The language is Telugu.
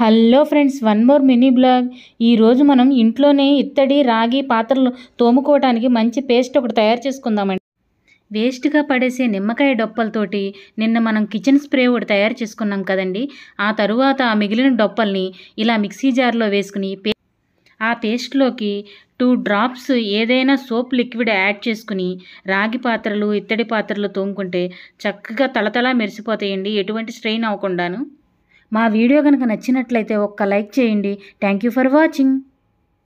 hello friends one more mini blog ఈరోజు మనం ఇంట్లోనే ఇత్తడి రాగి పాత్రలు తోముకోవడానికి మంచి పేస్ట్ ఒకటి తయారు చేసుకుందామండి వేస్ట్గా పడేసే నిమ్మకాయ డొప్పలతోటి నిన్న మనం కిచెన్ స్ప్రే ఒకటి తయారు చేసుకున్నాం కదండి ఆ తరువాత ఆ మిగిలిన డొప్పల్ని ఇలా మిక్సీ జార్లో వేసుకుని పే ఆ పేస్ట్లోకి టూ డ్రాప్స్ ఏదైనా సోప్ లిక్విడ్ యాడ్ చేసుకుని రాగి పాత్రలు ఇత్తడి పాత్రలు తోముకుంటే చక్కగా తలతలా మెరిసిపోతాయండి ఎటువంటి స్ట్రెయిన్ అవ్వకుండాను మా వీడియో కనుక నచ్చినట్లయితే ఒక్క లైక్ చేయండి థ్యాంక్ యూ ఫర్ వాచింగ్